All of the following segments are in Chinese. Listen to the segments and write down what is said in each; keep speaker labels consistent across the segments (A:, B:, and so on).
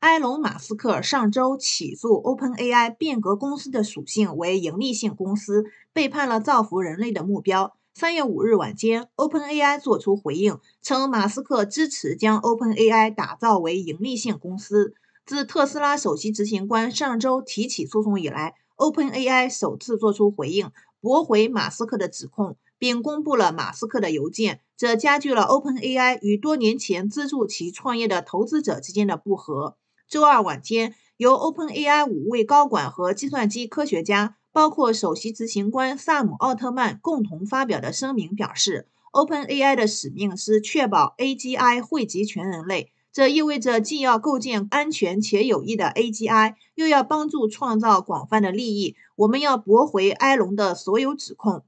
A: 埃隆·马斯克上周起诉 OpenAI，变革公司的属性为盈利性公司，背叛了造福人类的目标。三月五日晚间，OpenAI 作出回应，称马斯克支持将 OpenAI 打造为盈利性公司。自特斯拉首席执行官上周提起诉讼以来，OpenAI 首次作出回应，驳回马斯克的指控，并公布了马斯克的邮件，这加剧了 OpenAI 与多年前资助其创业的投资者之间的不和。周二晚间，由 OpenAI 五位高管和计算机科学家，包括首席执行官萨姆·奥特曼共同发表的声明表示：“OpenAI 的使命是确保 AGI 惠及全人类，这意味着既要构建安全且有益的 AGI，又要帮助创造广泛的利益。我们要驳回埃隆的所有指控。”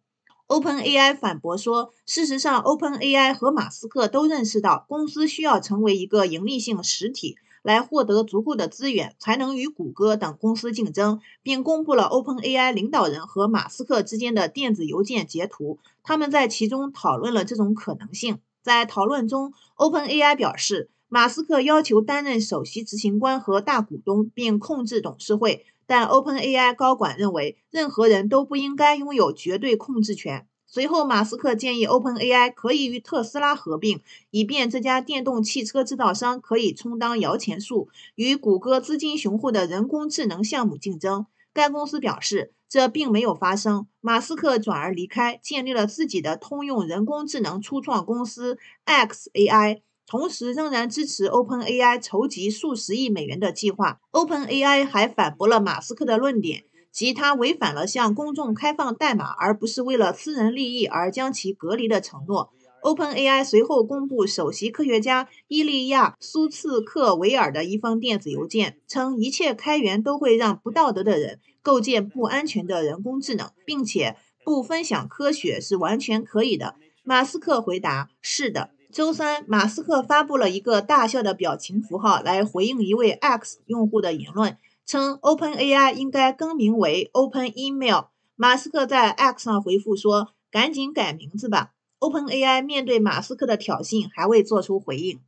A: OpenAI 反驳说：“事实上，OpenAI 和马斯克都认识到，公司需要成为一个盈利性实体。”来获得足够的资源，才能与谷歌等公司竞争，并公布了 OpenAI 领导人和马斯克之间的电子邮件截图。他们在其中讨论了这种可能性。在讨论中，OpenAI 表示，马斯克要求担任首席执行官和大股东，并控制董事会。但 OpenAI 高管认为，任何人都不应该拥有绝对控制权。随后，马斯克建议 OpenAI 可以与特斯拉合并，以便这家电动汽车制造商可以充当摇钱树，与谷歌资金雄厚的人工智能项目竞争。该公司表示，这并没有发生。马斯克转而离开，建立了自己的通用人工智能初创公司 xAI，同时仍然支持 OpenAI 筹集数十亿美元的计划。OpenAI 还反驳了马斯克的论点。即他违反了向公众开放代码，而不是为了私人利益而将其隔离的承诺。OpenAI 随后公布首席科学家伊利亚·苏茨克维尔的一封电子邮件，称一切开源都会让不道德的人构建不安全的人工智能，并且不分享科学是完全可以的。马斯克回答：“是的。”周三，马斯克发布了一个大笑的表情符号来回应一位 X 用户的言论。称 OpenAI 应该更名为 Open Email。马斯克在 X 上回复说：“赶紧改名字吧！” OpenAI 面对马斯克的挑衅，还未做出回应。